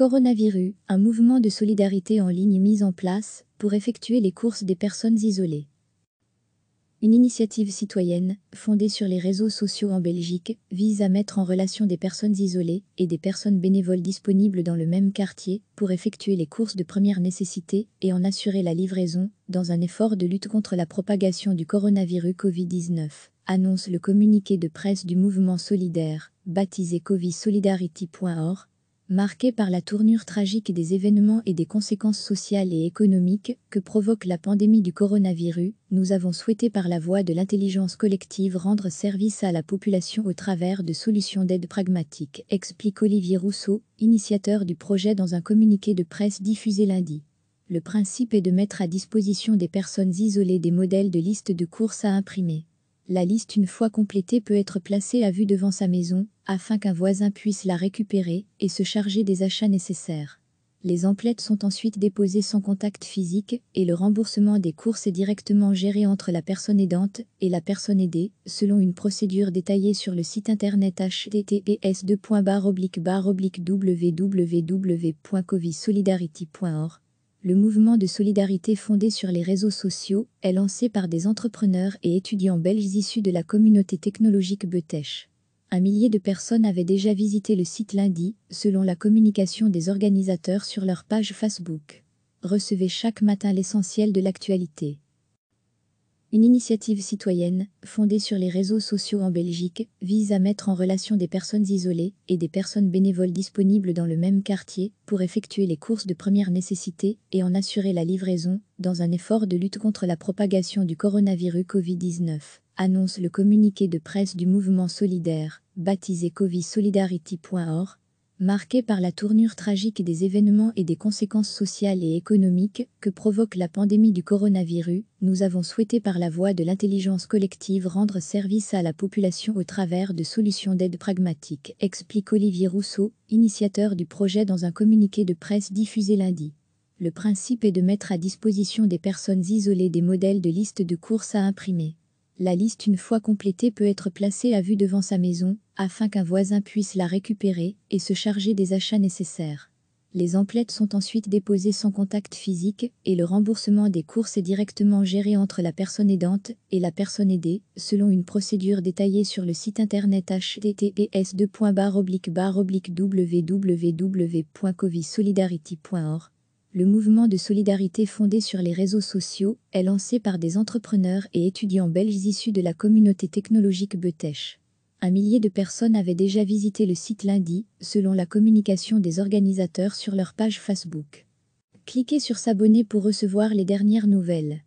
Coronavirus, un mouvement de solidarité en ligne mis en place pour effectuer les courses des personnes isolées. Une initiative citoyenne, fondée sur les réseaux sociaux en Belgique, vise à mettre en relation des personnes isolées et des personnes bénévoles disponibles dans le même quartier pour effectuer les courses de première nécessité et en assurer la livraison, dans un effort de lutte contre la propagation du coronavirus Covid-19, annonce le communiqué de presse du mouvement solidaire, baptisé CovidSolidarity.org. « Marqué par la tournure tragique des événements et des conséquences sociales et économiques que provoque la pandémie du coronavirus, nous avons souhaité par la voie de l'intelligence collective rendre service à la population au travers de solutions d'aide pragmatique », explique Olivier Rousseau, initiateur du projet dans un communiqué de presse diffusé lundi. Le principe est de mettre à disposition des personnes isolées des modèles de listes de courses à imprimer. La liste une fois complétée peut être placée à vue devant sa maison, afin qu'un voisin puisse la récupérer et se charger des achats nécessaires. Les emplettes sont ensuite déposées sans contact physique et le remboursement des courses est directement géré entre la personne aidante et la personne aidée, selon une procédure détaillée sur le site internet https www.covisolidarity.org le mouvement de solidarité fondé sur les réseaux sociaux est lancé par des entrepreneurs et étudiants belges issus de la communauté technologique Betech. Un millier de personnes avaient déjà visité le site lundi, selon la communication des organisateurs sur leur page Facebook. Recevez chaque matin l'essentiel de l'actualité. Une initiative citoyenne, fondée sur les réseaux sociaux en Belgique, vise à mettre en relation des personnes isolées et des personnes bénévoles disponibles dans le même quartier pour effectuer les courses de première nécessité et en assurer la livraison, dans un effort de lutte contre la propagation du coronavirus Covid-19, annonce le communiqué de presse du mouvement solidaire, baptisé Covisolidarity.org. « Marqué par la tournure tragique des événements et des conséquences sociales et économiques que provoque la pandémie du coronavirus, nous avons souhaité par la voie de l'intelligence collective rendre service à la population au travers de solutions d'aide pragmatique », explique Olivier Rousseau, initiateur du projet dans un communiqué de presse diffusé lundi. Le principe est de mettre à disposition des personnes isolées des modèles de listes de courses à imprimer. La liste une fois complétée peut être placée à vue devant sa maison, afin qu'un voisin puisse la récupérer et se charger des achats nécessaires. Les emplettes sont ensuite déposées sans contact physique et le remboursement des courses est directement géré entre la personne aidante et la personne aidée, selon une procédure détaillée sur le site internet https www.covisolidarity.org le mouvement de solidarité fondé sur les réseaux sociaux est lancé par des entrepreneurs et étudiants belges issus de la communauté technologique Betech. Un millier de personnes avaient déjà visité le site lundi, selon la communication des organisateurs sur leur page Facebook. Cliquez sur s'abonner pour recevoir les dernières nouvelles.